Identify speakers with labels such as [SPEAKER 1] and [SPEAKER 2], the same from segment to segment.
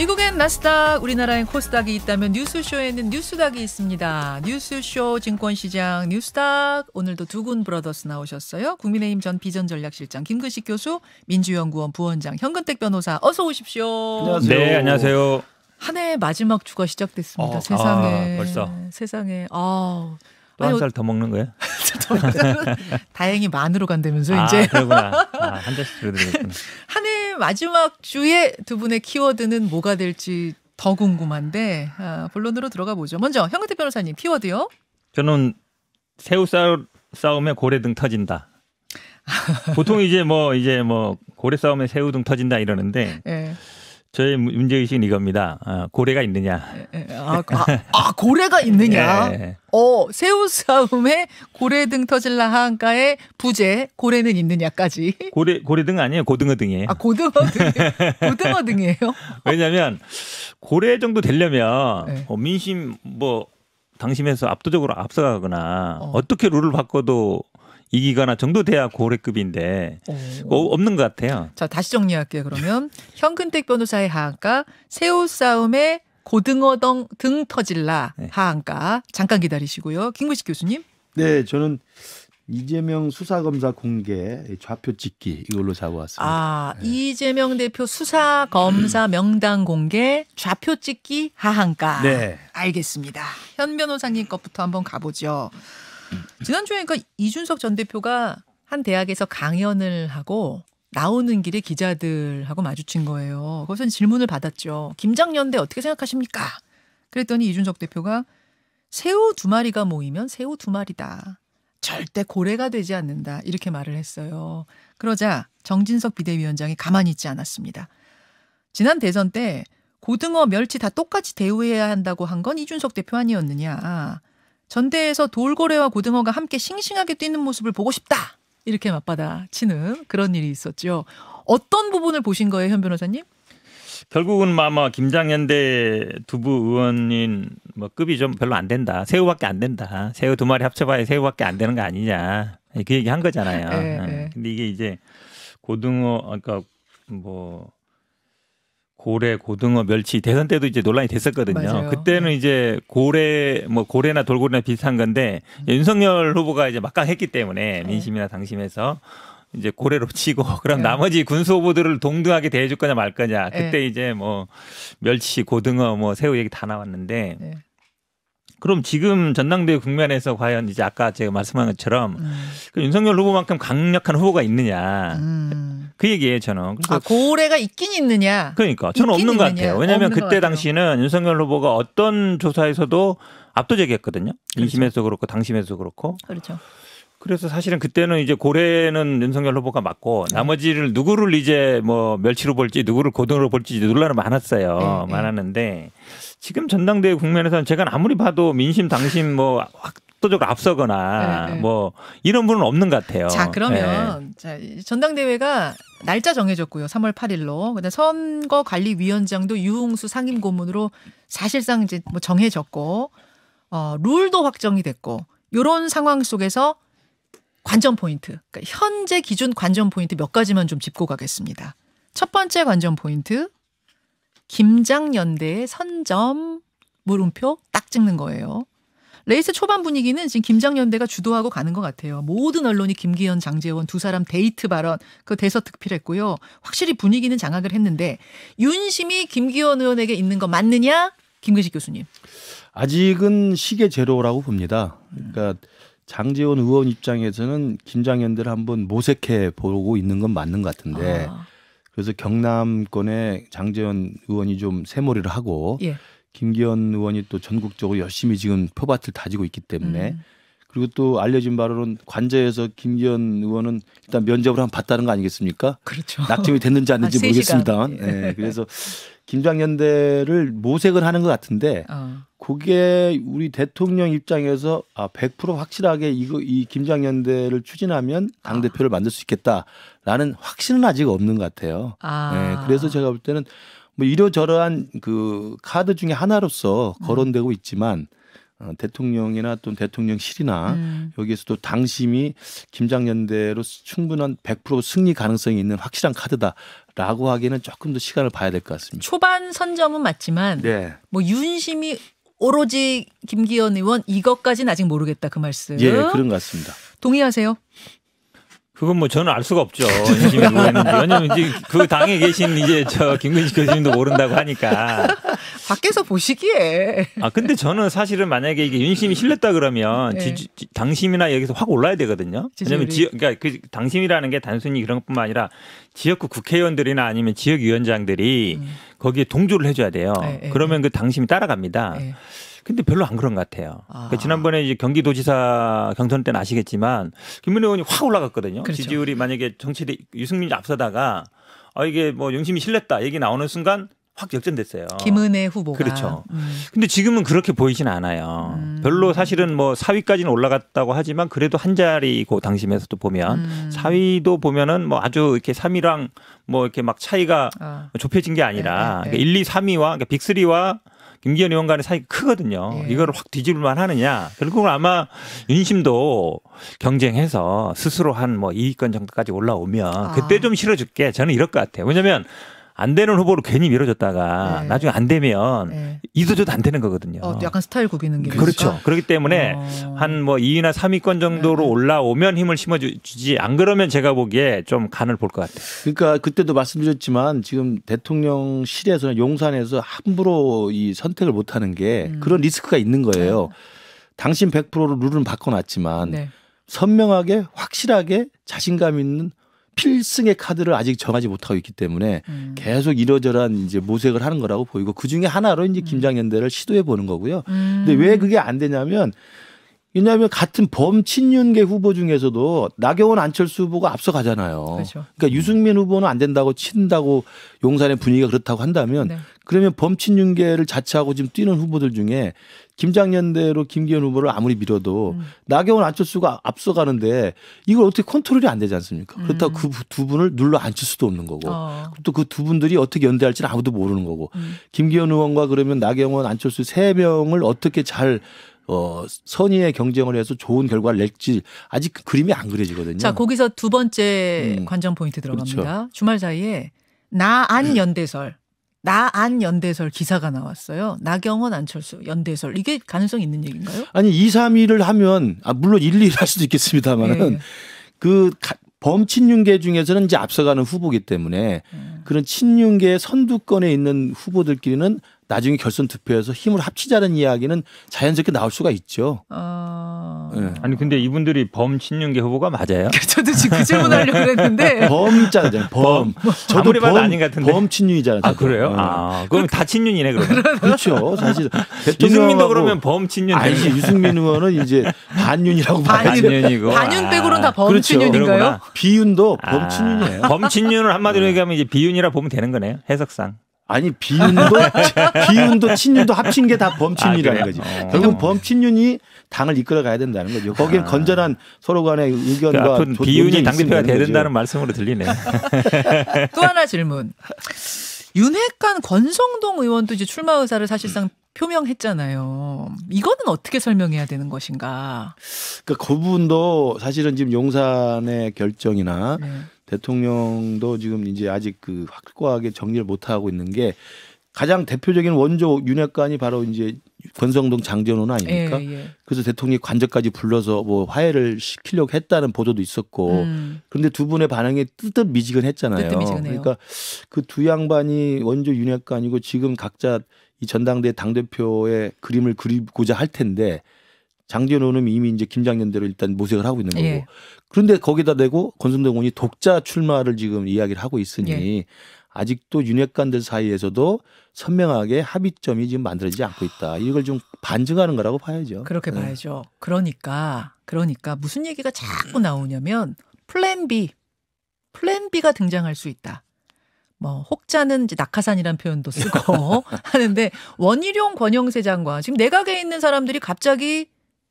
[SPEAKER 1] 미국엔 나스닥, 우리나라엔 코스닥이 있다면 뉴스쇼에는 뉴스닥이 있습니다. 뉴스쇼 증권시장 뉴스닥 오늘도 두 군 브라더스 나오셨어요. 국민의힘 전 비전전략실장 김근식 교수, 민주연구원 부원장 현근택 변호사 어서 오십시오. 안녕하세요. 네, 안녕하세요. 한 해의 마지막 주가 시작됐습니다. 어, 세상에. 아, 벌써. 세상에. 아. 우 또한살더 먹는 거예요? 다행히 만으로 간다면서 아, 이제. 그러구나. 아, 한 잔씩 들여드리겠구나한해 마지막 주에 두 분의 키워드는 뭐가 될지 더 궁금한데 아, 본론으로 들어가 보죠. 먼저 현근태 변호사님 키워드요.
[SPEAKER 2] 저는 새우 싸움에 고래 등 터진다. 보통 이제 뭐 이제 뭐 고래 싸움에 새우 등 터진다 이러는데 네. 저의 문제의식은 이겁니다. 어, 고래가 있느냐. 예, 예.
[SPEAKER 1] 아, 그, 아, 아 고래가 있느냐. 예. 어, 새우 싸움에 고래 등 터질라 한가에 부재 고래는 있느냐까지.
[SPEAKER 2] 고래 고래 등 아니에요. 고등어 등이에요. 아,
[SPEAKER 1] 고등어 등. 고등어 등이에요.
[SPEAKER 2] 왜냐면 하 고래 정도 되려면 네. 어, 민심 뭐 당심에서 압도적으로 앞서가거나 어. 떻게 룰을 바꿔도 이기거나 정도 돼야 고래급인데 오. 어, 없는 것 같아요.
[SPEAKER 1] 자 다시 정리할게요. 그러면 현근택 변호사의 하한가 새우 싸움에 고등어 등, 등 터질라 네. 하한가 잠깐 기다리시고요. 김구식 교수님.
[SPEAKER 3] 네, 저는 이재명 수사검사 공개 좌표 찍기 이걸로 잡아왔습니다.
[SPEAKER 1] 아, 네. 이재명 대표 수사검사 명단 공개 좌표 찍기 하한가. 네. 알겠습니다. 현 변호사님 것부터 한번 가보죠. 지난주에 그니까 이준석 전 대표가 한 대학에서 강연을 하고 나오는 길에 기자들하고 마주친 거예요. 거기서 질문을 받았죠. 김장년대 어떻게 생각하십니까? 그랬더니 이준석 대표가 새우 두 마리가 모이면 새우 두 마리다. 절대 고래가 되지 않는다. 이렇게 말을 했어요. 그러자 정진석 비대위원장이 가만히 있지 않았습니다. 지난 대선 때 고등어, 멸치 다 똑같이 대우해야 한다고 한 건 이준석 대표 아니었느냐. 전대에서 돌고래와 고등어가 함께 싱싱하게 뛰는 모습을 보고 싶다. 이렇게 맞받아 치는 그런 일이 있었죠. 어떤 부분을 보신 거예요, 현 변호사님?
[SPEAKER 2] 결국은 아마 뭐 김장현대 두부 의원인 뭐 급이 좀 별로 안 된다. 새우밖에 안 된다. 새우 두 마리 합쳐봐야 새우밖에 안 되는 거 아니냐. 그 얘기 한 거잖아요. 에, 예, 에. 예. 어. 근데 이게 이제 고등어 아까 그러니까 뭐 고래, 고등어, 멸치 대선 때도 이제 논란이 됐었거든요. 맞아요. 그때는 네. 이제 고래 뭐 고래나 돌고래나 비슷한 건데 음. 윤석열 후보가 이제 막강했기 때문에 네. 민심이나 당심에서 이제 고래로 치고 그럼 네. 나머지 군수 후보들을 동등하게 대해줄 거냐 말 거냐 그때 네. 이제 뭐 멸치, 고등어, 뭐 새우 얘기 다 나왔는데 네. 그럼 지금 전당대회 국면에서 과연 이제 아까 제가 말씀한 것처럼 음. 그 윤석열 후보만큼 강력한 후보가 있느냐 음. 그 얘기예요 저는. 그아
[SPEAKER 1] 고래가 있긴 있느냐.
[SPEAKER 2] 그러니까 저는 없는 있느냐. 것 같아요. 왜냐하면 그때 당시는 윤석열 후보가 어떤 조사에서도 압도적이었거든요. 그렇죠. 인심에서 그렇고 당심에서 그렇고. 그렇죠. 그래서 사실은 그때는 이제 고래는 윤석열 후보가 맞고 네. 나머지를 누구를 이제 뭐 멸치로 볼지 누구를 고등으로 볼지 논란은 많았어요. 네, 네. 많았는데 네. 지금 전당대회 국면에서는 제가 아무리 봐도 민심 당심 뭐확도적으로 앞서거나 네, 네. 뭐 이런 분은 없는 것 같아요. 자 그러면
[SPEAKER 1] 네. 자, 전당대회가 날짜 정해졌고요. 3월 8일로. 근데 선거관리위원장도 유흥수 상임고문으로 사실상 이제 뭐 정해졌고 어, 룰도 확정이 됐고 요런 상황 속에서 관전 포인트. 그러니까 현재 기준 관전 포인트 몇 가지만 좀 짚고 가겠습니다. 첫 번째 관전 포인트 김장연대의 선점 물음표 딱 찍는 거예요. 레이스 초반 분위기는 지금 김장연대가 주도하고 가는 것 같아요. 모든 언론이 김기현, 장재원 두 사람 데이트 발언 그 대서특필했고요. 확실히 분위기는 장악을 했는데 윤심이 김기현 의원에게 있는 거 맞느냐? 김근식 교수님.
[SPEAKER 3] 아직은 시계 제로라고 봅니다. 음. 그러니까 장재원 의원 입장에서는 김장연대를 한번 모색해 보고 있는 건 맞는 것 같은데 아. 그래서 경남권에 장재현 의원이 좀 새머리를 하고 예. 김기현 의원이 또 전국적으로 열심히 지금 표밭을 다지고 있기 때문에 음. 그리고 또 알려진 바로는 관저에서 김기현 의원은 일단 면접을 한번 봤다는 거 아니겠습니까? 그렇죠. 낙점이 됐는지 안 됐는지 모르겠습니다. 네. 그래서 김장연대를 모색을 하는 것 같은데 어. 그게 우리 대통령 입장에서 아, 100% 확실하게 이거 이 김장연대를 추진하면 당 대표를 아. 만들 수 있겠다라는 확신은 아직 없는 것 같아요.
[SPEAKER 2] 아. 네,
[SPEAKER 3] 그래서 제가 볼 때는 뭐 이러저러한 그 카드 중에 하나로서 거론되고 있지만 어, 대통령이나 또 대통령실이나 음. 여기에서도 당심이 김장연대로 충분한 100% 승리 가능성이 있는 확실한 카드다라고 하기에는 조금 더 시간을 봐야 될 것 같습니다.
[SPEAKER 1] 초반 선점은 맞지만 네. 뭐 윤심이 오로지 김기현 의원 이것까지는 아직 모르겠다 그 말씀. 예, 그런 것 같습니다. 동의하세요?
[SPEAKER 2] 그건 뭐 저는 알 수가 없죠. 왜냐면 이제 그 당에 계신 이제 저 김근식 교수님도 모른다고 하니까.
[SPEAKER 1] 밖에서 보시기에.
[SPEAKER 2] 아 근데 저는 사실은 만약에 이게 윤심이 실렸다 그러면 네. 지, 지, 당심이나 여기서 확 올라야 되거든요. 왜냐면 지 그러니까 그 당심이라는 게 단순히 그런 것뿐만 아니라 지역구 국회의원들이나 아니면 지역위원장들이 음. 거기에 동조를 해줘야 돼요. 네, 네 그러면 네. 그 당심이 따라갑니다. 네. 근데 별로 안 그런 것 같아요. 그러니까 아. 그 지난번에 이제 경기도지사 경선 때는 아시겠지만 김문혜 의원이 확 올라갔거든요. 그렇죠. 지지율이 만약에 정치대 유승민이 앞서다가 아 이게 뭐 용심이 실렸다 얘기 나오는 순간 확 역전됐어요. 김은혜 후보가 그렇죠. 음. 근데 지금은 그렇게 보이진 않아요. 음. 별로 사실은 뭐 4위까지는 올라갔다고 하지만 그래도 한 자리고 당심에서도 보면 음. 4위도 보면은 뭐 아주 이렇게 3위랑 뭐 이렇게 막 차이가 어. 좁혀진 게 아니라 네, 네, 네. 그러니까 1, 2, 3위와 그러니까 빅3와 김기현 의원 간의 사이가 크거든요. 예. 이거를 확 뒤집을만 하느냐. 결국은 아마 윤심도 경쟁해서 스스로 한 뭐 2위권 정도까지 올라오면 아. 그때 좀 실어줄게. 저는 이럴 것 같아요. 왜냐면 안 되는 후보로 괜히 밀어줬다가 네. 나중에 안 되면 네. 이도저도 안 되는 거거든요.
[SPEAKER 1] 어, 약간 스타일 구비는 게 그렇죠. 있을까?
[SPEAKER 2] 그렇기 때문에 어... 한뭐 2위나 3위권 정도로 네. 올라오면 힘을 심어주지 안 그러면 제가 보기에 좀 간을 볼 것 같아요.
[SPEAKER 3] 그러니까 그때도 말씀드렸지만 지금 대통령실에서는 용산에서 함부로 이 선택을 못하는 게 음. 그런 리스크가 있는 거예요. 네. 당신 100%로 룰은 바꿔놨지만 네. 선명하게 확실하게 자신감 있는 필승의 카드를 아직 정하지 못하고 있기 때문에 음. 계속 이러저러한 이제 모색을 하는 거라고 보이고 그 중에 하나로 이제 음. 김장연대를 시도해 보는 거고요. 근데 음. 왜 그게 안 되냐면 왜냐하면 같은 범친윤계 후보 중에서도 나경원 안철수 후보가 앞서가잖아요. 그렇죠. 그러니까 유승민 후보는 안 된다고 친다고 용산의 분위기가 그렇다고 한다면 네. 그러면 범친윤계를 자처하고 지금 뛰는 후보들 중에 김장년대로 김기현 후보를 아무리 밀어도 음. 나경원 안철수가 앞서가는데 이걸 어떻게 컨트롤이 안 되지 않습니까? 음. 그렇다고 그 두 분을 눌러 앉힐 수도 없는 거고 어. 또그 두 분들이 어떻게 연대할지는 아무도 모르는 거고 음. 김기현 의원과 그러면 나경원 안철수 세 명을 어떻게 잘 어, 선의의 경쟁을 해서 좋은 결과를 낼지 아직 그림이 안 그려지거든요. 자,
[SPEAKER 1] 거기서 두 번째 음. 관전 포인트 들어갑니다. 그렇죠. 주말 사이에 나 안 연대설. 나 안 연대설 기사가 나왔어요. 나경원 안철수 연대설 이게 가능성 있는 얘기인가요?
[SPEAKER 3] 아니 2, 3위를 하면 아 물론 1, 2를 할 수도 있겠습니다만은 네. 그 가, 범친윤계 중에서는 이제 앞서가는 후보기 때문에 음. 그런 친윤계 선두권에 있는 후보들끼리는 나중에 결선 투표에서 힘을 합치자는 이야기는 자연스럽게 나올 수가 있죠. 어...
[SPEAKER 2] 네. 아니 근데 이분들이 범친윤계 후보가 맞아요? 저도 지금 그 질문하려고 그랬는데 범자잖 범. 저도 범 아닌 같은데 범친윤이잖아요. 아 그래요? 예. 아, 그럼 다 친윤이네 그러면.
[SPEAKER 3] 그렇죠. 사실 유승민도 그러면 범친윤. 아니지 유승민
[SPEAKER 2] 의원은 이제 반윤이라고 반윤이고 반윤 빼고는 다 범친윤인가요? 그렇죠. 비윤도 범친윤이에요. 아, 범친윤을 한마디로 네. 얘기하면 이제 비윤이라 보면 되는 거네요. 해석상. 아니 비윤도 비윤도 친윤도 합친 게 다 범친윤이라는 아, 거지. 어. 결국 범친윤이 당을 이끌어가야
[SPEAKER 3] 된다는 거죠. 거기는 아. 건전한 서로 간의 의견과 그 비윤이 당대표가 돼야 된다는
[SPEAKER 2] 말씀으로 들리네.
[SPEAKER 1] 또 하나 질문. 윤핵관 권성동 의원도 이제 출마 의사를 사실상 표명했잖아요. 이거는 어떻게 설명해야 되는 것인가?
[SPEAKER 3] 그니까그 부분도 사실은 지금 용산의 결정이나 네. 대통령도 지금 이제 아직 그 확고하게 정리를 못 하고 있는 게 가장 대표적인 원조 윤핵관이 바로 이제 권성동 장제원 아닙니까? 예, 예. 그래서 대통령이 관저까지 불러서 뭐 화해를 시키려고 했다는 보도도 있었고 음. 그런데 두 분의 반응이 뜨뜻 미지근했잖아요. 그러니까 그 두 양반이 원조 윤핵관이고 지금 각자 이 전당대 당 대표의 그림을 그리고자 할 텐데 장재현 의원은 이미 이제 김장년대로 일단 모색을 하고 있는 거고 예. 그런데 거기다 대고 권순동 의원이 독자 출마를 지금 이야기를 하고 있으니 예. 아직도 윤핵관들 사이에서도 선명하게 합의점이 지금 만들어지지 않고 있다. 이걸 좀 반증하는 거라고 봐야죠. 그렇게 예. 봐야죠.
[SPEAKER 1] 그러니까 그러니까 무슨 얘기가 자꾸 나오냐면 플랜 B, 플랜 B가 등장할 수 있다. 뭐 혹자는 이제 낙하산이란 표현도 쓰고 하는데 원희룡 권영세 장관 지금 내각에 있는 사람들이 갑자기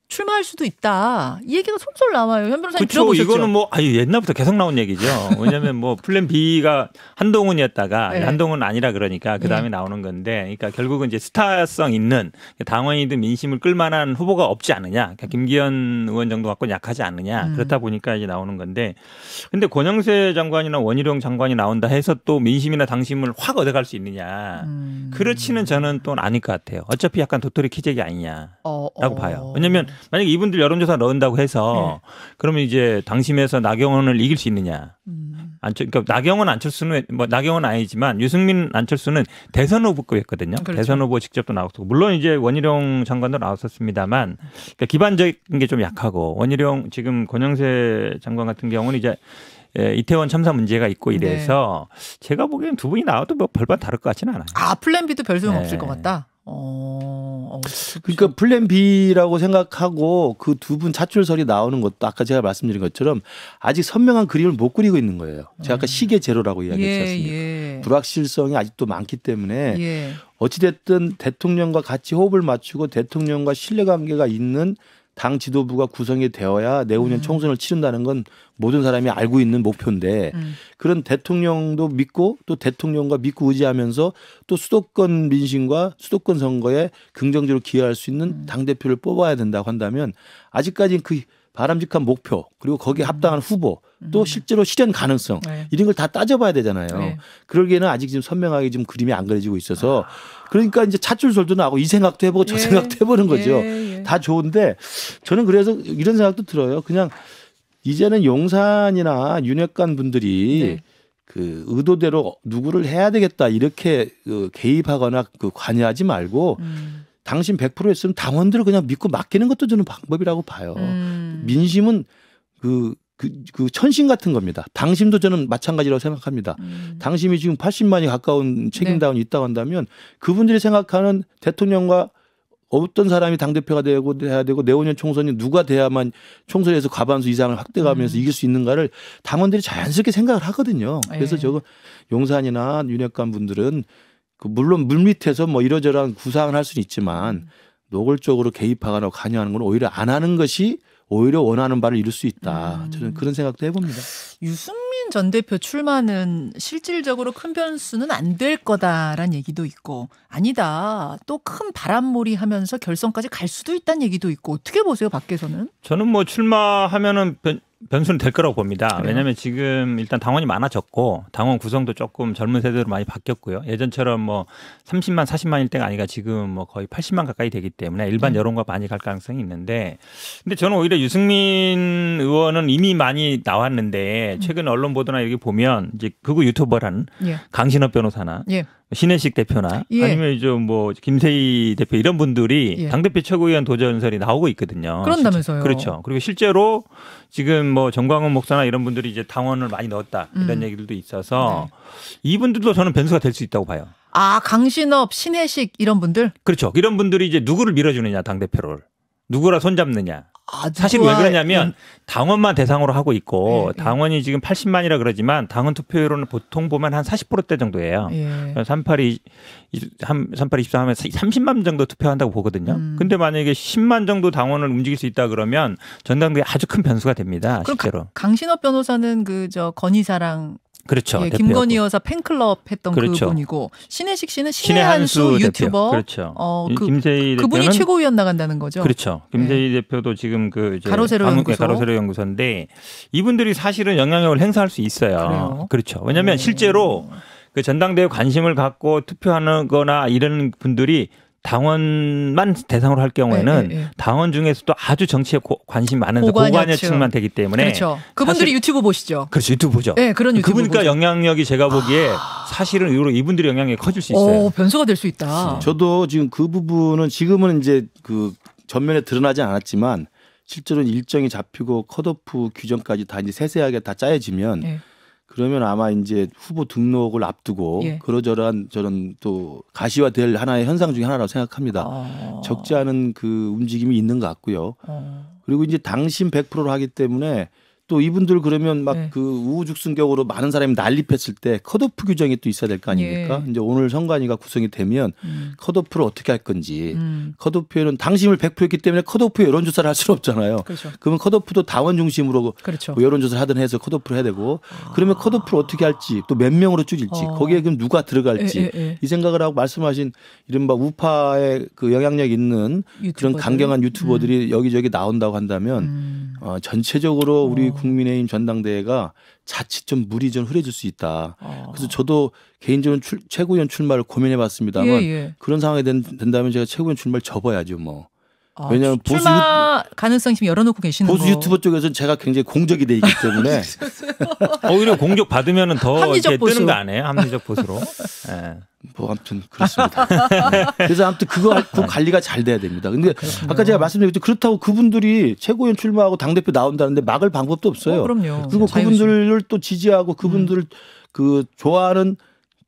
[SPEAKER 1] 출마할 수도 있다. 이 얘기가 솔솔 나와요. 현 변호사님 그쵸, 들어보셨죠? 이거는 뭐
[SPEAKER 2] 아유 옛날부터 계속 나온 얘기죠. 왜냐하면 뭐 플랜 B가 한동훈이었다가 네. 한동훈 아니라 그러니까 그 다음에 네. 나오는 건데, 그러니까 결국은 이제 스타성 있는 당원이든 민심을 끌만한 후보가 없지 않느냐. 그러니까 김기현 의원 정도 갖고 약하지 않느냐. 음. 그렇다 보니까 이제 나오는 건데, 근데 권영세 장관이나 원희룡 장관이 나온다 해서 또 민심이나 당심을 확 얻어갈 수 있느냐. 음. 그렇지는 저는 또 아닐 것 같아요. 어차피 약간 도토리 키재기 아니냐라고
[SPEAKER 1] 어, 어. 봐요.
[SPEAKER 2] 왜냐면 만약에 이분들 여론조사 넣은다고 해서 네. 그러면 이제 당심에서 나경원을 이길 수 있느냐? 음. 안철 그러니까 나경원 안철수는 뭐 나경원 아니지만 유승민 안철수는 대선 후보급이었거든요. 그렇죠. 대선 후보 직접도 나왔고 물론 이제 원희룡 장관도 나왔었습니다만 네. 그러니까 기반적인 게 좀 약하고 원희룡 지금 권영세 장관 같은 경우는 이제 예, 이태원 참사 문제가 있고 이래서 네. 제가 보기엔 두 분이 나와도 뭐 별반 다를 것 같지는 않아요.
[SPEAKER 1] 아 플랜 B도 별소용 네. 없을 것 같다. 어,
[SPEAKER 2] 어 그러니까 플랜 B라고 생각하고 그
[SPEAKER 3] 두 분자출설이 나오는 것도 아까 제가 말씀드린 것처럼 아직 선명한 그림을 못 그리고 있는 거예요. 제가 아까 음. 시계 제로라고 이야기했지 예, 않습니까? 예, 예. 불확실성이 아직도 많기 때문에 예. 어찌됐든 대통령과 같이 호흡을 맞추고 대통령과 신뢰관계가 있는 당 지도부가 구성이 되어야 내후년 음. 총선을 치른다는 건 모든 사람이 알고 있는 목표인데 음. 그런 대통령도 믿고 또 대통령과 믿고 의지하면서 또 수도권 민심과 수도권 선거에 긍정적으로 기여할 수 있는 음. 당 대표를 뽑아야 된다고 한다면 아직까지는 그 바람직한 목표 그리고 거기에 음. 합당한 후보 또 음. 실제로 실현 가능성 네. 이런 걸 다 따져봐야 되잖아요. 네. 그러기에는 아직 지금 선명하게 지금 그림이 안 그려지고 있어서 아. 그러니까 이제 차출설도 나고 이 생각도 해보고 저 예. 생각도 해보는 거죠. 예. 예. 네. 다 좋은데 저는 그래서 이런 생각도 들어요. 그냥 이제는 용산이나 윤핵관 분들이 네. 그 의도대로 누구를 해야 되겠다 이렇게 그 개입하거나 그 관여하지 말고 음. 당신 100% 했으면 당원들을 그냥 믿고 맡기는 것도 저는 방법이라고 봐요. 음. 민심은 그, 그, 그 천신 같은 겁니다. 당심도 저는 마찬가지라고 생각합니다. 음. 당심이 지금 80만이 가까운 책임다운이 네. 있다고 한다면 그분들이 생각하는 대통령과 어떤 사람이 당대표가 되고 돼야 되고 내후년 총선이 누가 돼야만 총선에서 과반수 이상을 확대하면서 음. 이길 수 있는가를 당원들이 자연스럽게 생각을 하거든요. 그래서 예. 저거 용산이나 윤핵관 분들은 그 물론 물 밑에서 뭐 이러저러한 구상을 할 수는 있지만 음. 노골적으로 개입하거나 관여하는 건 오히려 안 하는 것이 오히려 원하는 바를 이룰 수 있다. 음. 저는 그런 생각도 해봅니다.
[SPEAKER 1] 유승민 전 대표 출마는 실질적으로 큰 변수는 안 될 거다라는 얘기도 있고 아니다. 또 큰 바람몰이 하면서 결선까지 갈 수도 있다는 얘기도 있고 어떻게 보세요 밖에서는?
[SPEAKER 2] 저는 뭐 출마하면은 변, 변수는 될 거라고 봅니다. 그래요? 왜냐하면 지금 일단 당원이 많아졌고 당원 구성도 조금 젊은 세대로 많이 바뀌었고요. 예전처럼 뭐 30만, 40만일 때가 아니라 지금 뭐 거의 80만 가까이 되기 때문에 일반 네. 여론과 많이 갈 가능성이 있는데, 근데 저는 오히려 유승민 의원은 이미 많이 나왔는데 음. 최근 언론 보도나 여기 보면 이제 그거 유튜버라는 예. 강신업 변호사나. 예. 신혜식 대표나 예. 아니면 이제 뭐 김세희 대표 이런 분들이 예. 당대표 최고위원 도전설이 나오고 있거든요. 그런다면서요. 실제. 그렇죠. 그리고 실제로 지금 뭐 정광훈 목사나 이런 분들이 이제 당원을 많이 넣었다 음. 이런 음. 얘기들도 있어서 네. 이분들도 저는 변수가 될 수 있다고 봐요.
[SPEAKER 1] 아 강신업, 신혜식 이런 분들?
[SPEAKER 2] 그렇죠. 이런 분들이 이제 누구를 밀어주느냐 당 대표를 누구라 손잡느냐 사실 왜 그러냐면 음. 당원만 대상으로 하고 있고 예, 예. 당원이 지금 80만이라 그러지만 당원 투표율은 보통 보면 한 40%대 정도예요. 예. 38이 3 8 2 3 하면 30만 정도 투표한다고 보거든요. 음. 근데 만약에 10만 정도 당원을 움직일 수 있다 그러면 전당대회 아주 큰 변수가 됩니다. 실제로.
[SPEAKER 1] 강신업 변호사는 그 저 건의사랑
[SPEAKER 2] 그렇죠. 예, 김건희
[SPEAKER 1] 여사 팬클럽 했던 그렇죠. 그분이고 신혜식 씨는 신의 한수 유튜버. 그렇죠. 어, 그, 김세희
[SPEAKER 2] 그분이 대표는, 최고위원
[SPEAKER 1] 나간다는 거죠.
[SPEAKER 2] 그렇죠. 김세희 네. 대표도 지금 그 이제 가로세로 방, 예, 연구소. 가로세로 연구소인데 이분들이 사실은 영향력을 행사할 수 있어요. 그래요? 그렇죠 왜냐하면 네. 실제로 그 전당대회 관심을 갖고 투표하는 거나 이런 분들이 당원만 대상으로 할 경우에는 네, 네, 네. 당원 중에서도 아주 정치에 고, 관심 많은 그 고관여층. 만 되기 때문에 그렇죠. 그분들이 사실,
[SPEAKER 1] 유튜브 보시죠.
[SPEAKER 2] 그렇죠. 유튜브 보죠. 네, 그런 유튜브 그분니까 보죠. 영향력이 제가 보기에 아. 사실은 의로 이분들의 영향력이 커질 수 있어요.
[SPEAKER 1] 오, 변수가 될 수 있다. 그렇죠.
[SPEAKER 3] 저도 지금 그 부분은 지금은 이제 그 전면에 드러나지 않았지만 실제로는 일정이 잡히고 컷오프 규정까지 다 이제 세세하게 다 짜여지면 예. 그러면 아마 이제 후보 등록을 앞두고 예. 그러저런 저런 또 가시화될 하나의 현상 중에 하나라고 생각합니다. 아. 적지 않은 그 움직임이 있는 것 같고요. 아. 그리고 이제 당신 100%로 하기 때문에 또 이분들 그러면 막그 네. 그 우후죽순격으로 많은 사람이 난립했을 때 컷오프 규정이 또 있어야 될 거 아닙니까? 예. 이제 오늘 선관위가 구성이 되면 음. 컷오프를 어떻게 할 건지 음. 컷오프에는 당심을 100%했기 때문에 컷오프 여론조사를 할 수는 없잖아요. 그렇죠. 그러면 컷오프도 당원 중심으로 그 그렇죠. 뭐 여론조사를 하든 해서 컷오프를 해야 되고 아. 그러면 컷오프를 어떻게 할지 또 몇 명으로 줄일지 아. 거기에 그럼 누가 들어갈지 에, 에, 에. 이 생각을 하고 말씀하신 이른바 우파의 그 영향력 있는 유튜버들. 그런 강경한 유튜버들이 음. 여기저기 나온다고 한다면 음. 어, 전체적으로 우리 어. 국민의힘 전당대회가 자칫 좀 물이 좀 흐려질 수 있다. 어. 그래서 저도 개인적으로 출, 최고위원 출마를 고민해봤습니다만 예, 예. 그런 상황이 된, 된다면 제가 최고위원 출마를 접어야죠 뭐.
[SPEAKER 1] 아, 왜냐하면 보수 유... 가능성 지금 열어놓고 계시는 보수 거. 유튜버
[SPEAKER 3] 쪽에서는 제가 굉장히 공적이 돼 있기 때문에 오히려 공격 받으면 더이렇 뜨는 거 아니에요? 합리적 보수로. 네. 뭐 아무튼 그렇습니다. 그래서 아무튼 그거 그 관리가 잘 돼야 됩니다. 근데 그 아까 제가 말씀드렸죠 그렇다고 그분들이 최고위원 출마하고 당 대표 나온다는데 막을 방법도 없어요. 어, 그럼요. 그리고 자 그분들을 또 지지하고 그분들을 음. 그 좋아하는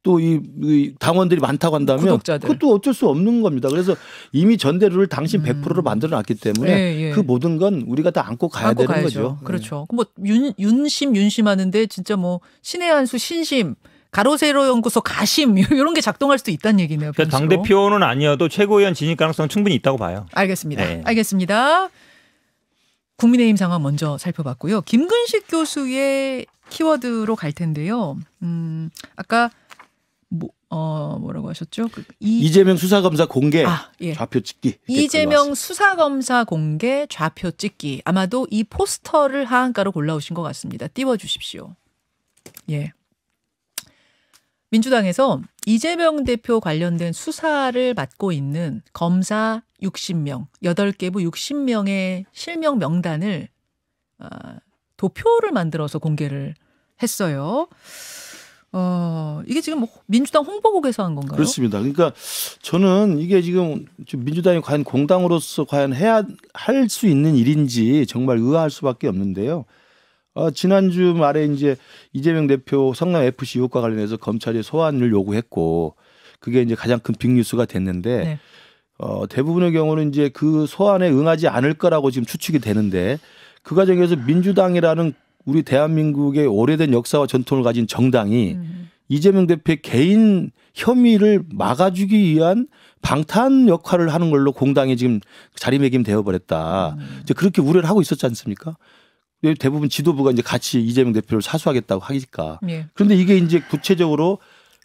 [SPEAKER 3] 또이 당원들이 많다고 한다면 구독자들. 그것도 어쩔 수 없는 겁니다. 그래서 이미 전대를 당신 100%로 음. 만들어 놨기 때문에 예, 예. 그 모든 건 우리가 다 안고 가야 안고 되는 가야죠. 거죠. 그렇죠.
[SPEAKER 1] 네. 뭐 윤, 윤심 윤심하는데 진짜 뭐 신의 한 수 신심 가로세로 연구소 가심 이런 게 작동할 수도 있다는 얘기네요. 그러니까 당 대표는
[SPEAKER 2] 아니어도 최고위원 진입 가능성 충분히 있다고 봐요.
[SPEAKER 1] 알겠습니다. 네. 알겠습니다. 국민의힘 상황 먼저 살펴봤고요. 김근식 교수의 키워드로 갈 텐데요. 음, 아까 뭐, 어, 뭐라고 하셨죠? 그 이, 이재명
[SPEAKER 3] 수사검사 공개 아, 예. 좌표 찍기.
[SPEAKER 1] 이재명 수사검사 공개 좌표 찍기. 아마도 이 포스터를 하한가로 골라오신 것 같습니다. 띄워주십시오. 예. 민주당에서 이재명 대표 관련된 수사를 맡고 있는 검사 60명, 8개 부 60명의 실명 명단을 어, 도표를 만들어서 공개를 했어요. 어, 이게 지금 뭐 민주당 홍보국에서 한 건가요?
[SPEAKER 3] 그렇습니다. 그러니까 저는 이게 지금 민주당이 과연 공당으로서 과연 해야 할 수 있는 일인지 정말 의아할 수밖에 없는데요. 어, 지난주 말에 이제 이재명 대표 성남 FC 의혹과 관련해서 검찰이 소환을 요구했고 그게 이제 가장 큰 빅뉴스가 됐는데 네. 어, 대부분의 경우는 이제 그 소환에 응하지 않을 거라고 지금 추측이 되는데 그 과정에서 민주당이라는 우리 대한민국의 오래된 역사와 전통을 가진 정당이 음. 이재명 대표의 개인 혐의를 막아주기 위한 방탄 역할을 하는 걸로 공당이 지금 자리매김 되어버렸다. 음. 이제 그렇게 우려를 하고 있었지 않습니까? 대부분 지도부가 이제 같이 이재명 대표를 사수하겠다고 하니까. 예. 그런데 이게 이제 구체적으로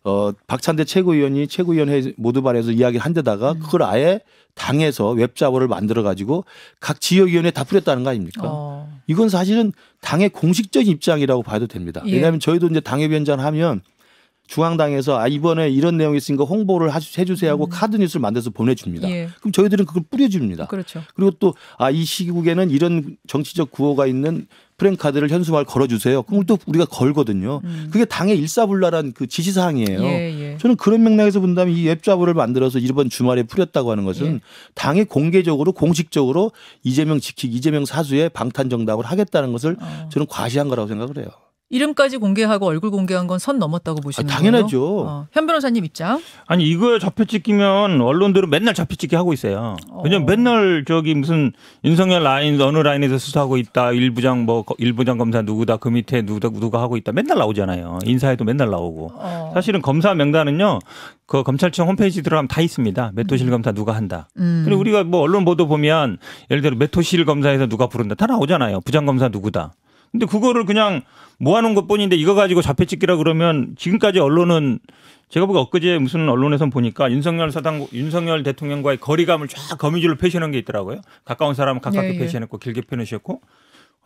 [SPEAKER 3] 어, 박찬대 최고위원이 최고위원회 모두 발에서 이야기를 한 데다가 음. 그걸 아예 당에서 웹자보를 만들어 가지고 각 지역위원회 다 뿌렸다는 거 아닙니까? 어. 이건 사실은 당의 공식적인 입장이라고 봐도 됩니다. 예. 왜냐하면 저희도 이제 당협위원장 하면 중앙당에서 아 이번에 이런 내용이 있으니까 홍보를 해주세요 하고 음. 카드 뉴스를 만들어서 보내줍니다. 예. 그럼 저희들은 그걸 뿌려줍니다. 그렇죠. 그리고 또 아 이 시국에는 이런 정치적 구호가 있는 프랭카드를 현수막을 걸어주세요. 그럼 또 우리가 걸거든요. 음. 그게 당의 일사불란한 그 지시사항이에요. 예, 예. 저는 그런 맥락에서 본다면 이 웹자부를 만들어서 이번 주말에 풀렸다고 하는 것은 예. 당의 공개적으로 공식적으로 이재명 지키기, 이재명 사수의 방탄 정당을 하겠다는 것을 어. 저는 과시한 거라고 생각을 해요.
[SPEAKER 1] 이름까지 공개하고 얼굴 공개한 건 선 넘었다고 아, 보시는 아, 당연하죠. 거예요? 당연하죠. 어, 현 변호사님 입장.
[SPEAKER 2] 아니 이거 잡혀찍기면 언론들은 맨날 잡혀찍기 하고 있어요. 어. 왜냐면 맨날 저기 무슨 윤석열 라인 어느 라인에서 수사하고 있다. 일부장 뭐 일부장 검사 누구다 그 밑에 누구다 누가 하고 있다. 맨날 나오잖아요. 인사에도 맨날 나오고. 어. 사실은 검사 명단은요. 그 검찰청 홈페이지 들어가면 다 있습니다. 메토실 음. 검사 누가 한다. 음. 그리고 우리가 뭐 언론 보도 보면 예를 들어 메토실 검사에서 누가 부른다 다 나오잖아요. 부장 검사 누구다. 근데 그거를 그냥 모아놓은 것 뿐인데 이거 가지고 좌표찍기라 그러면 지금까지 언론은 제가 보기 엊그제 무슨 언론에선 보니까 윤석열 사당 윤석열 대통령과의 거리감을 쫙 거미줄로 표시하는 게 있더라고요. 가까운 사람은 가깝게 예, 예. 표시해놓고 길게 표현하셨고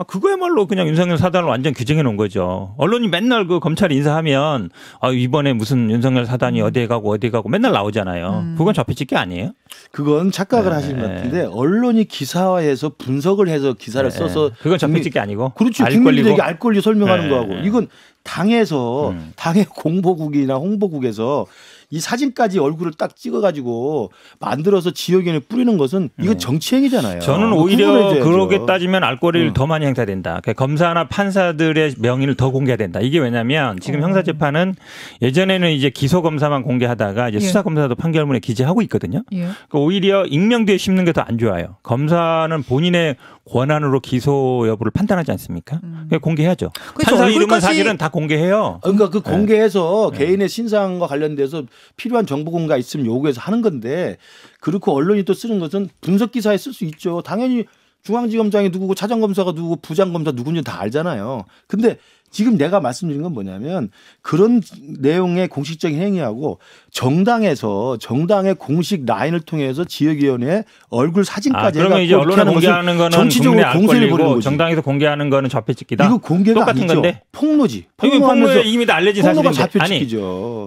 [SPEAKER 2] 아, 그거야말로 그냥 윤석열 사단을 완전 규정해 놓은 거죠. 언론이 맨날 그 검찰 인사하면 아, 이번에 무슨 윤석열 사단이 음. 어디에 가고 어디에 가고 맨날 나오잖아요. 음. 그건 좌표찍기 아니에요?
[SPEAKER 3] 그건 착각을 네. 하신 것 같은데 언론이 기사화해서 분석을 해서 기사를 네. 써서 그건 좌표찍기
[SPEAKER 2] 아니고 그렇죠. 국민들에게 알
[SPEAKER 3] 권리 설명하는 네. 거하고 이건 당에서 음. 당의 공보국이나 홍보국에서 이 사진까지 얼굴을 딱 찍어가지고 만들어서 지역인을 뿌리는 것은 이거 음. 정치행위잖아요. 저는 오히려 그러게 따지면
[SPEAKER 2] 알권리를 음. 더 많이 행사된다. 니까 그러니까 검사나 판사들의 명의를 더 공개해야 된다. 이게 왜냐하면 지금 어. 형사 재판은 예전에는 이제 기소 검사만 공개하다가 이제 예. 수사 검사도 판결문에 기재하고 있거든요. 예. 그러니까 오히려 익명 뒤에 심는 게 더 안 좋아요. 검사는 본인의 권한으로 기소 여부를 판단하지 않습니까? 음. 공개해야죠. 그렇죠. 판사 이름은 사실은 다 공개해요.
[SPEAKER 3] 그러니까 그 네. 공개해서 네. 개인의 신상과 관련돼서 필요한 정보 공개가 있으면 요구해서 하는 건데 그렇고 언론이 또 쓰는 것은 분석 기사에 쓸 수 있죠. 당연히 중앙지검장이 누구고 차장검사가 누구고 부장검사 누군지 다 알잖아요. 근데 지금 내가 말씀드린 건 뭐냐면 그런 내용의 공식적인 행위하고 정당에서 정당의 공식 라인을 통해서 지역위원회 얼굴 사진까지 아, 그러면 이제 언론에 공개하는 거는 정치적으로 공세를 벌이는 거지. 정당에서
[SPEAKER 2] 공개하는 거는 좌표찍기다. 이거 공개가 똑같은 아니죠. 건데 폭로지. 폭로에 이미 다 알려진 사실인데. 아니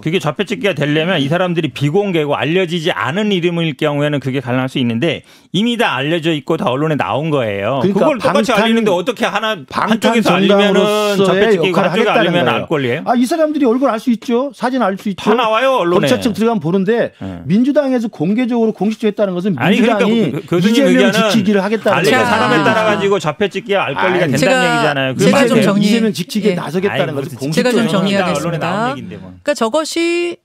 [SPEAKER 2] 그게 좌표찍기가 되려면 이 사람들이 비공개고 알려지지 않은 이름일 경우에는 그게 가능할 수 있는데 이미 다 알려져 있고 다 언론에 나온 거예요. 그러니까 그걸 똑같이 알리는데 어떻게 하나 한쪽에서 알리면은 역할을 하겠다는 거예요. 안 걸려요? 아, 이
[SPEAKER 3] 사람들이 얼굴 알 수 있죠. 사진 알 수 있죠. 다 나와요, 언론에. 검찰청 들어가면 보는데 네. 민주당에서 공개적으로 공식적으로 했다는 것은 민주당이 아니, 그러니까 그, 그 이재명 지키기를 하겠다는 거예요. 사람에 따라 가지고
[SPEAKER 2] 좌표 찍기알 권리가 된다는 제가, 얘기잖아요. 제가 좀 정리. 이재명 지키기에 네. 나서겠다는 것은 공식적으로 제가 좀 정리하겠습니다. 뭐.
[SPEAKER 1] 그러니까 저것이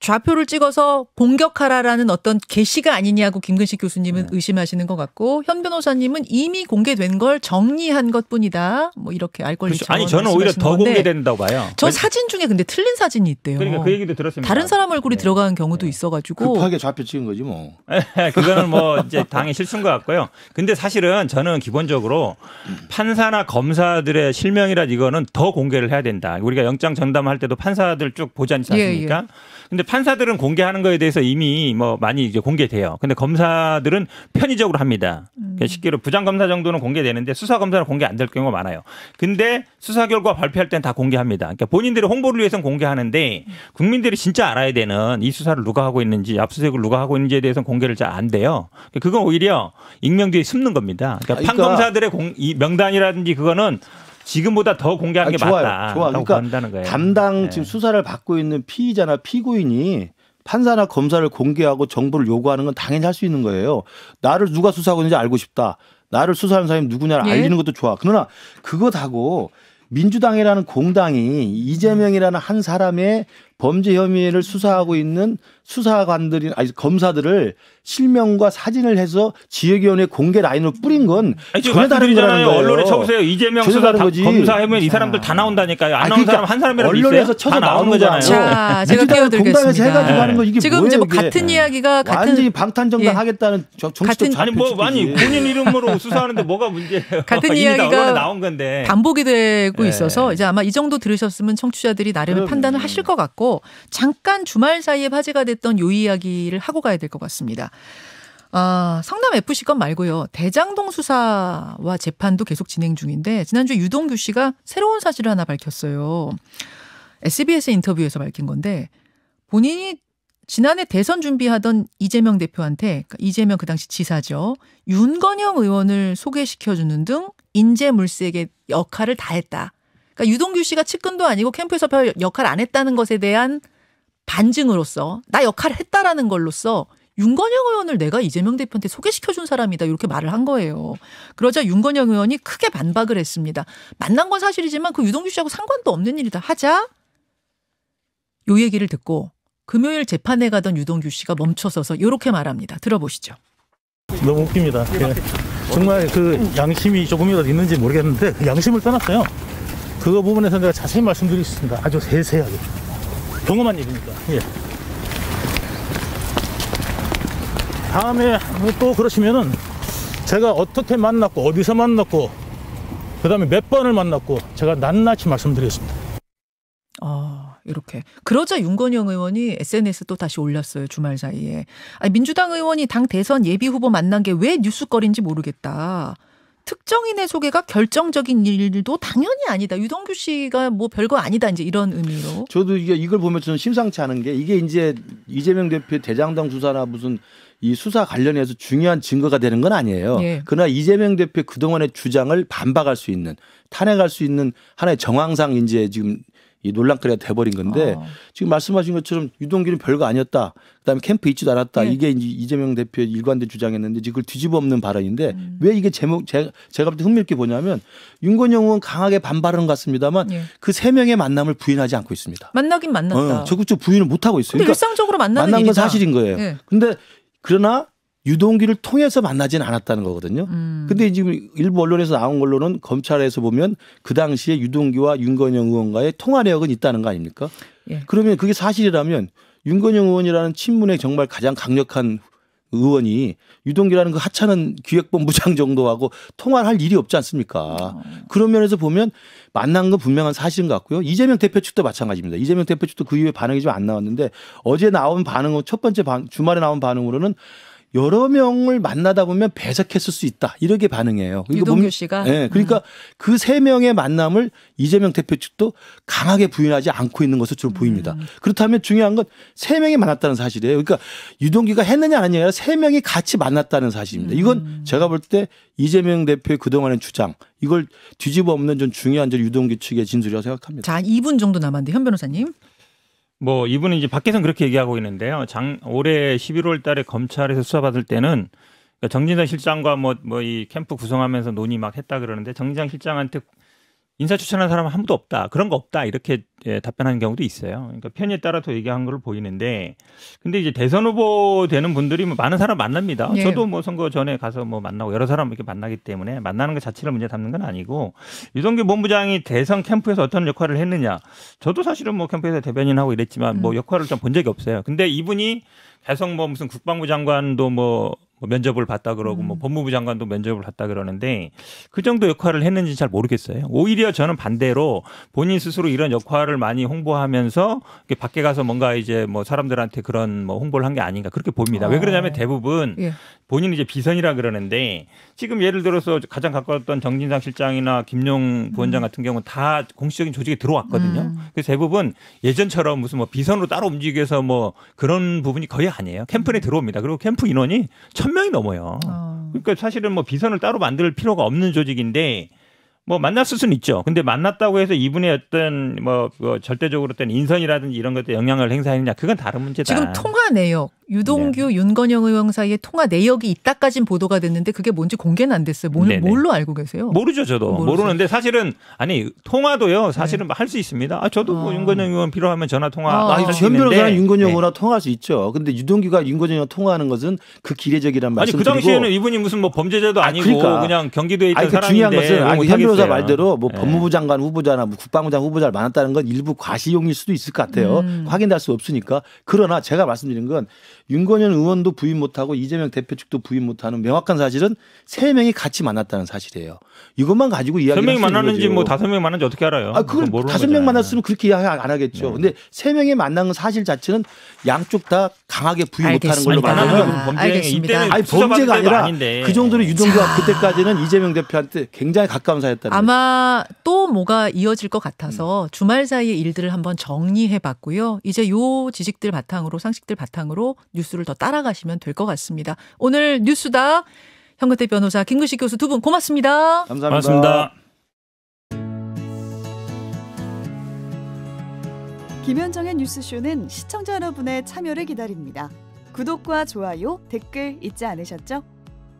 [SPEAKER 1] 좌표를 찍어서 공격하라라는 어떤 게시가 아니냐고 김근식 교수님은 네. 의심하시는 것 같고 현 변호사님은 이미 공개된 걸 정리한 것뿐이다. 뭐 이렇게 알 권리 그렇죠. 아니 저는 오히려 더 공개된다고 봐요. 저 왜? 사진 중에 근데 틀린 사진이 있대요. 그러니까 그 얘기도 들었습니다. 다른 사람 얼굴이 네. 들어가는 경우도 네. 있어가지고 급하게 좌표 찍은 거지 뭐.
[SPEAKER 2] 그거는 뭐 이제 당의 실수인 것 같고요. 근데 사실은 저는 기본적으로 판사나 검사들의 실명이라 이거는 더 공개를 해야 된다. 우리가 영장 전담할 때도 판사들 쭉 보지 않지 않습니까? 예, 예. 근데 판사들은 공개하는 거에 대해서 이미 뭐 많이 이제 공개돼요. 근데 검사들은 편의적으로 합니다. 그러니까 음. 쉽게로 부장 검사 정도는 공개되는데 수사 검사는 공개 안 될 경우가 많아요. 근데 수사 결과 발표할 땐 다 공개합니다. 그러니까 본인들의 홍보를 위해서는 공개하는데 국민들이 진짜 알아야 되는 이 수사를 누가 하고 있는지 압수수색을 누가 하고 있는지에 대해서는 공개를 잘 안 돼요. 그 그건 오히려 익명 뒤에 숨는 겁니다. 그러니까, 아, 그러니까 판검사들의 공, 이 명단이라든지 그거는 지금보다 더 공개하는 게 좋아요. 맞다. 좋아. 그러니까
[SPEAKER 3] 거예요. 담당 네. 지금 수사를 받고 있는 피의자나 피고인이 판사나 검사를 공개하고 정보를 요구하는 건 당연히 할 수 있는 거예요. 나를 누가 수사하고 있는지 알고 싶다. 나를 수사하는 사람이 누구냐를 예? 알리는 것도 좋아. 그러나 그것하고 민주당이라는 공당이 이재명이라는 한 사람의 범죄 혐의를 수사하고 있는 수사관들이 아니 검사들을 실명과 사진을 해서 지역위원회 공개 라인으로 뿌린 건 아니, 전혀 다른 거잖아요. 언론에
[SPEAKER 2] 쳐보세요. 이재명 수사 다, 검사하면 이 사람들 다 나온다니까요. 안 나온 그러니까 사람 한 사람이라도 언론에서 쳐서 나오 거잖아요. 자, 제가 끼어들겠습니다. 해가지고 하는 거 이게 지금 뭐예요, 이제 뭐 같은 이야기가 같은 완전히 방탄정당 예. 하겠다는 정치적 아니 뭐 아니 본인 이름으로 수사하는데 뭐가 문제예요? 같은 이야기가 나온 건데 반복이
[SPEAKER 1] 되고 예. 있어서 이제 아마 이 정도 들으셨으면 청취자들이 나름 판단을 하실 것 같고 보 잠깐 주말 사이에 화제가 됐던 요 이야기를 하고 가야 될 것 같습니다. 아, 성남 FC 건 말고요. 대장동 수사와 재판도 계속 진행 중인데 지난주 유동규 씨가 새로운 사실을 하나 밝혔어요. SBS 인터뷰에서 밝힌 건데 본인이 지난해 대선 준비하던 이재명 대표한테 그러니까 이재명 그 당시 지사죠. 윤건영 의원을 소개시켜 주는 등 인재 물색의 역할을 다했다. 그러니까 유동규 씨가 측근도 아니고 캠프에서 별 역할 안 했다는 것에 대한 반증으로서 나 역할 을 했다라는 걸로써 윤건영 의원을 내가 이재명 대표한테 소개시켜준 사람이다 이렇게 말을 한 거예요. 그러자 윤건영 의원이 크게 반박을 했습니다. 만난 건 사실이지만 그 유동규 씨하고 상관도 없는 일이다 하자 요 얘기를 듣고 금요일 재판에 가던 유동규 씨가 멈춰서서 이렇게 말합니다. 들어보시죠.
[SPEAKER 2] 너무 웃깁니다. 예. 정말 그 양심이 조금이라도
[SPEAKER 3] 있는지 모르겠는데 양심을 떠났어요. 그 부분에서 내가 자세히 말씀드리겠습니다. 아주 세세하게. 경험한 일이니까. 예. 다음에 뭐 또 그러시면은 제가 어떻게 만났고 어디서 만났고 그 다음에 몇 번을 만났고 제가 낱낱이 말씀드리겠습니다.
[SPEAKER 1] 아 이렇게 그러자 윤건영 의원이 SNS 또 다시 올렸어요 주말 사이에 아니, 민주당 의원이 당 대선 예비 후보 만난 게 왜 뉴스거리인지 모르겠다. 특정인의 소개가 결정적인 일도 당연히 아니다. 유동규 씨가 뭐 별거 아니다. 이제 이런 의미로.
[SPEAKER 3] 저도 이게 이걸 보면 저 심상치 않은 게 이게 이제 이재명 대표 대장동 수사나 무슨 이 수사 관련해서 중요한 증거가 되는 건 아니에요. 예. 그러나 이재명 대표 그동안의 주장을 반박할 수 있는 탄핵할 수 있는 하나의 정황상 이제 지금 이 논란거리가 돼버린 건데 아. 지금 말씀하신 것처럼 유동규는 별거 아니었다. 그다음에 캠프 있지도 않았다. 네. 이게 이제 이재명 대표의 일관된 주장했는데 이걸 뒤집어엎는 발언인데 음. 왜 이게 제목 제, 제가 볼 때 흥미롭게 보냐면 윤건영 의원 강하게 반발하는 것 같습니다만 네. 예. 그세 명의 만남을 부인하지 않고 있습니다.
[SPEAKER 1] 만나긴 만났다. 어,
[SPEAKER 3] 적극적 부인을 못 하고 있어요. 그러니까 일상적으로 만나는 만난 건 일이다. 사실인 거예요. 네. 근데 그러나 유동규를 통해서 만나지는 않았다는 거거든요. 음. 근데 지금 일부 언론에서 나온 걸로는 검찰에서 보면 그 당시에 유동규와 윤건영 의원과의 통화 내역은 있다는 거 아닙니까? 예. 그러면 그게 사실이라면 윤건영 의원이라는 친문의 정말 가장 강력한 의원이 유동규라는 그 하찮은 기획본부장 정도하고 통화를 할 일이 없지 않습니까? 어. 그런 면에서 보면 만난 건 분명한 사실인 것 같고요. 이재명 대표 측도 마찬가지입니다. 이재명 대표 측도 그 이후에 반응이 좀 안 나왔는데 어제 나온 반응은 첫 번째 반, 주말에 나온 반응으로는 여러 명을 만나다 보면 배석했을 수 있다 이렇게 반응해요. 그러니까 유동규 씨가 네, 그러니까 음. 그세 명의 만남을 이재명 대표 측도 강하게 부인하지 않고 있는 것으로 보입니다. 음. 그렇다면 중요한 건 세 명이 만났다는 사실이에요. 그러니까 유동규가 했느냐 안 했느냐 세 명이 같이 만났다는 사실입니다. 이건 음. 제가 볼 때 이재명 대표의 그동안의 주장
[SPEAKER 2] 이걸 뒤집어 없는 좀 중요한 유동규 측의 진술이라고 생각합니다.
[SPEAKER 1] 자, 2분 정도 남았는데 현 변호사님.
[SPEAKER 2] 뭐 이분은 이제 밖에서는 그렇게 얘기하고 있는데요. 장 올해 11월 달에 검찰에서 수사받을 때는 그러니까 정진상 실장과 뭐 뭐 이 캠프 구성하면서 논의 막 했다 그러는데 정진상 실장한테 인사 추천한 사람은 아무도 없다. 그런 거 없다. 이렇게 예, 답변하는 경우도 있어요. 그러니까 편에 따라 더 얘기한 걸로 보이는데, 근데 이제 대선 후보 되는 분들이 뭐 많은 사람 만납니다. 예. 저도 뭐 선거 전에 가서 뭐 만나고 여러 사람 이렇게 만나기 때문에 만나는 것 자체를 문제 삼는 건 아니고 유동규 본부장이 대선 캠프에서 어떤 역할을 했느냐. 저도 사실은 뭐 캠프에서 대변인하고 이랬지만 뭐 음. 뭐 역할을 좀 본 적이 없어요. 근데 이분이 계속 뭐 무슨 국방부 장관도 뭐뭐 면접을 봤다 그러고 뭐 음. 뭐 법무부 장관도 면접을 봤다 그러는데 그 정도 역할을 했는지 잘 모르겠어요. 오히려 저는 반대로 본인 스스로 이런 역할을 많이 홍보하면서 밖에 가서 뭔가 이제 뭐 사람들한테 그런 뭐 홍보를 한 게 아닌가 그렇게 봅니다. 아. 왜 그러냐면 대부분 예. 본인이 제 비선이라 그러는데 지금 예를 들어서 가장 가까웠던 정진상 실장이나 김용 부원장 음. 같은 경우는 다 공식적인 조직에 들어왔거든요. 음. 그래서 대부분 예전처럼 무슨 뭐 비선으로 따로 움직여서 뭐 그런 부분이 거의 아니에요. 캠프에 음. 들어옵니다. 그리고 캠프 인원이 천 천명이 넘어요. 어. 그러니까 사실은 뭐 비선을 따로 만들 필요가 없는 조직인데 뭐 만났을 수는 있죠. 근데 만났다고 해서 이분의 어떤 뭐, 뭐 절대적으로 어떤 인선이라든지 이런 것에 영향을 행사했느냐 그건 다른 문제다. 지금 통화
[SPEAKER 1] 내역 유동규 네. 윤건영 의원 사이에 통화 내역이 있다까진 보도가 됐는데 그게 뭔지 공개는 안 됐어요. 뭘, 뭘로 알고 계세요? 모르죠
[SPEAKER 2] 저도 모르세요? 모르는데 사실은 아니 통화도요 사실은 네. 할수 있습니다. 아 저도 뭐 아. 윤건영 의원 필요하면 전화 통화. 아, 전 변호사랑 윤건영
[SPEAKER 3] 의원과 네. 통화할 수 있죠. 근데 유동규가 윤건영 의원 통화하는 것은 그 기례적이란 말씀. 아니 그 당시에는
[SPEAKER 2] 이분이 무슨 뭐 범죄자도 아, 아니고 아, 그러니까. 그냥 경기도에 있던 아니, 그 사람인데 중요한 것은 아니, 변사 말대로
[SPEAKER 3] 뭐 네. 법무부 장관 후보자나 뭐 국방부 장 후보자를 많았다는건 일부 과시용일 수도 있을 것 같아요. 음. 확인될 수 없으니까. 그러나 제가 말씀드린 건 윤건현 의원도 부인 못하고 이재명 대표 측도 부인 못하는 명확한 사실은 세 명이 같이 만났다는 사실이에요. 이것만
[SPEAKER 2] 가지고 이야기를 세명 만났는지 거죠. 뭐 다섯 명 만났는지 어떻게 알아요? 아, 그걸 다섯 명
[SPEAKER 3] 만났으면 그렇게 이야기 안 하겠죠. 네. 근데 세 명이 만난 건 사실 자체는 양쪽 다 강하게 부인 알겠습니다. 못하는 걸로 만나면 범죄 이니다 아니 범죄가 아니라 아닌데. 그 정도로 유동규가 그때까지는 이재명 대표한테 굉장히 가까운 사였다는 이
[SPEAKER 1] 아마 거죠. 또 뭐가 이어질 것 같아서 음. 주말 사이에 일들을 한번 정리해 봤고요. 이제 요 지식들 바탕으로 상식들 바탕으로 뉴스를 더 따라가시면 될 것 같습니다. 오늘 뉴스다 현근태 변호사 김근식 교수 두 분 고맙습니다. 감사합니다. 고맙습니다. 김현정의 뉴스쇼는 시청자 여러분의 참여를 기다립니다. 구독과 좋아요, 댓글 잊지 않으셨죠?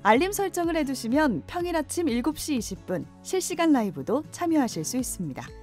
[SPEAKER 1] 알림 설정을 해두시면 평일 아침 7시 20분 실시간 라이브도 참여하실 수 있습니다.